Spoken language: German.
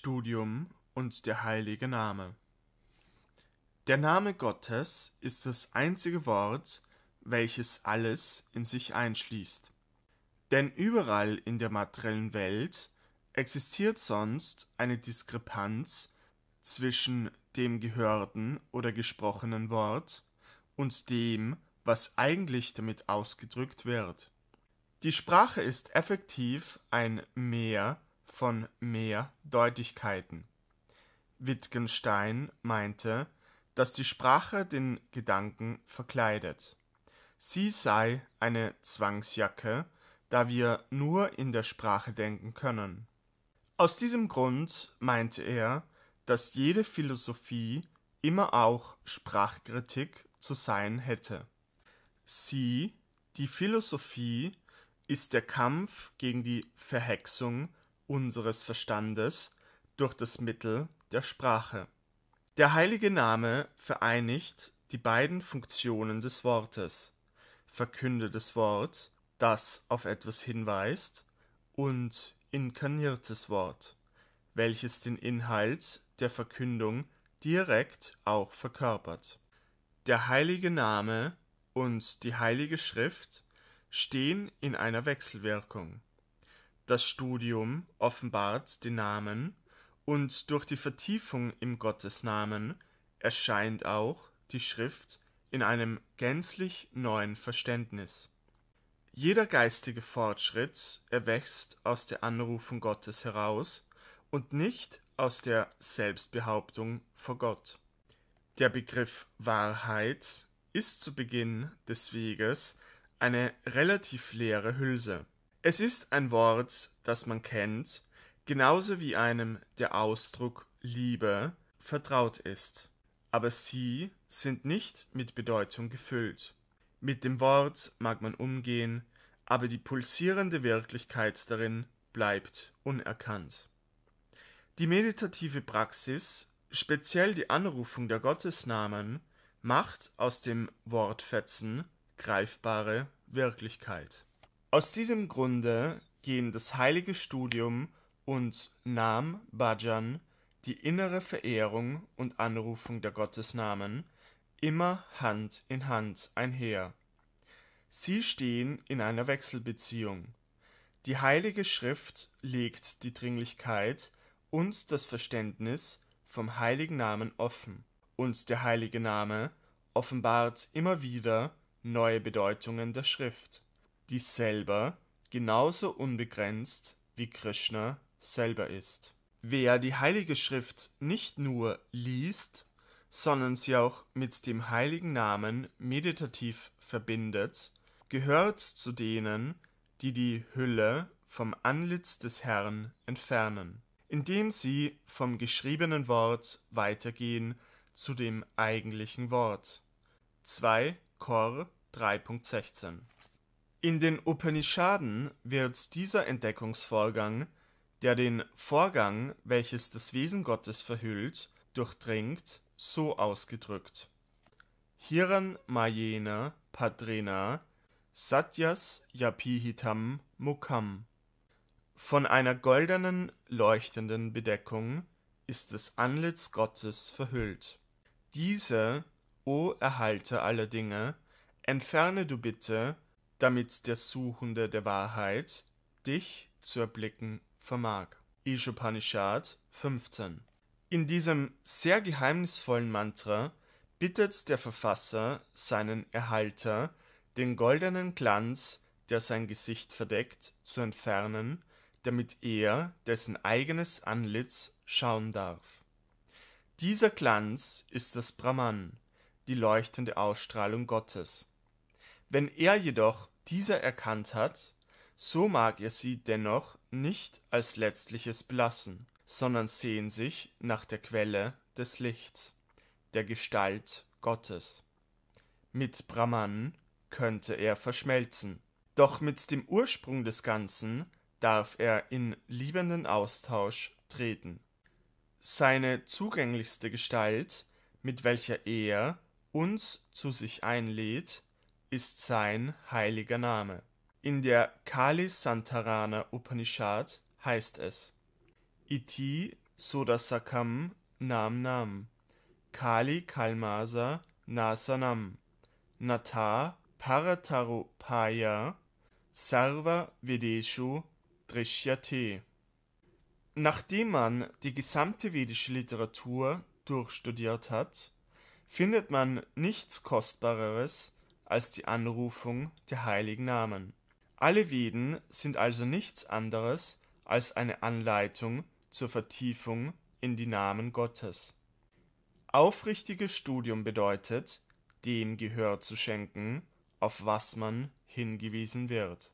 Studium und der heilige Name. Der Name Gottes ist das einzige Wort, welches alles in sich einschließt. Denn überall in der materiellen Welt existiert sonst eine Diskrepanz zwischen dem gehörten oder gesprochenen Wort und dem, was eigentlich damit ausgedrückt wird. Die Sprache ist effektiv ein Mehr von Mehrdeutigkeiten. Wittgenstein meinte, dass die Sprache den Gedanken verkleidet. Sie sei eine Zwangsjacke, da wir nur in der Sprache denken können. Aus diesem Grund meinte er, dass jede Philosophie immer auch Sprachkritik zu sein hätte. Sie, die Philosophie, ist der Kampf gegen die Verhexung unseres Verstandes durch das Mittel der Sprache. Der heilige Name vereinigt die beiden Funktionen des Wortes. Verkündetes Wort, das auf etwas hinweist, und inkarniertes Wort, welches den Inhalt der Verkündung direkt auch verkörpert. Der heilige Name und die heilige Schrift stehen in einer Wechselwirkung. Das Studium offenbart den Namen und durch die Vertiefung im Gottesnamen erscheint auch die Schrift in einem gänzlich neuen Verständnis. Jeder geistige Fortschritt erwächst aus der Anrufung Gottes heraus und nicht aus der Selbstbehauptung vor Gott. Der Begriff Wahrheit ist zu Beginn des Weges eine relativ leere Hülse. Es ist ein Wort, das man kennt, genauso wie einem der Ausdruck Liebe vertraut ist. Aber sie sind nicht mit Bedeutung gefüllt. Mit dem Wort mag man umgehen, aber die pulsierende Wirklichkeit darin bleibt unerkannt. Die meditative Praxis, speziell die Anrufung der Gottesnamen, macht aus dem Wortfetzen greifbare Wirklichkeit. Aus diesem Grunde gehen das heilige Studium und Nam Bhajan, die innere Verehrung und Anrufung der Gottesnamen, immer Hand in Hand einher. Sie stehen in einer Wechselbeziehung. Die Heilige Schrift legt die Dringlichkeit und das Verständnis vom Heiligen Namen offen, und der Heilige Name offenbart immer wieder neue Bedeutungen der Schrift die selber genauso unbegrenzt wie Krishna selber ist. Wer die Heilige Schrift nicht nur liest, sondern sie auch mit dem heiligen Namen meditativ verbindet, gehört zu denen, die die Hülle vom Antlitz des Herrn entfernen, indem sie vom geschriebenen Wort weitergehen zu dem eigentlichen Wort. 2 Kor 3.16 in den Upanishaden wird dieser Entdeckungsvorgang, der den Vorgang, welches das Wesen Gottes verhüllt, durchdringt, so ausgedrückt: Mayena Padrena Satyas Yapihitam Mukham. Von einer goldenen, leuchtenden Bedeckung ist das Antlitz Gottes verhüllt. Diese, o Erhalter aller Dinge, entferne du bitte damit der Suchende der Wahrheit dich zu erblicken vermag. Ishupanishad 15 In diesem sehr geheimnisvollen Mantra bittet der Verfasser seinen Erhalter, den goldenen Glanz, der sein Gesicht verdeckt, zu entfernen, damit er dessen eigenes Antlitz schauen darf. Dieser Glanz ist das Brahman, die leuchtende Ausstrahlung Gottes. Wenn er jedoch diese erkannt hat, so mag er sie dennoch nicht als letztliches belassen, sondern sehen sich nach der Quelle des Lichts, der Gestalt Gottes. Mit Brahman könnte er verschmelzen, doch mit dem Ursprung des Ganzen darf er in liebenden Austausch treten. Seine zugänglichste Gestalt, mit welcher er uns zu sich einlädt, ist sein heiliger Name. In der Kali Santarana Upanishad heißt es Iti Sodasakam Nam Nam Kali Kalmasa Nasanam Nata Paratarupaya Sarva Vedeshu Drishyate. Nachdem man die gesamte vedische Literatur durchstudiert hat, findet man nichts Kostbareres als die Anrufung der heiligen Namen. Alle Veden sind also nichts anderes als eine Anleitung zur Vertiefung in die Namen Gottes. Aufrichtiges Studium bedeutet, dem Gehör zu schenken, auf was man hingewiesen wird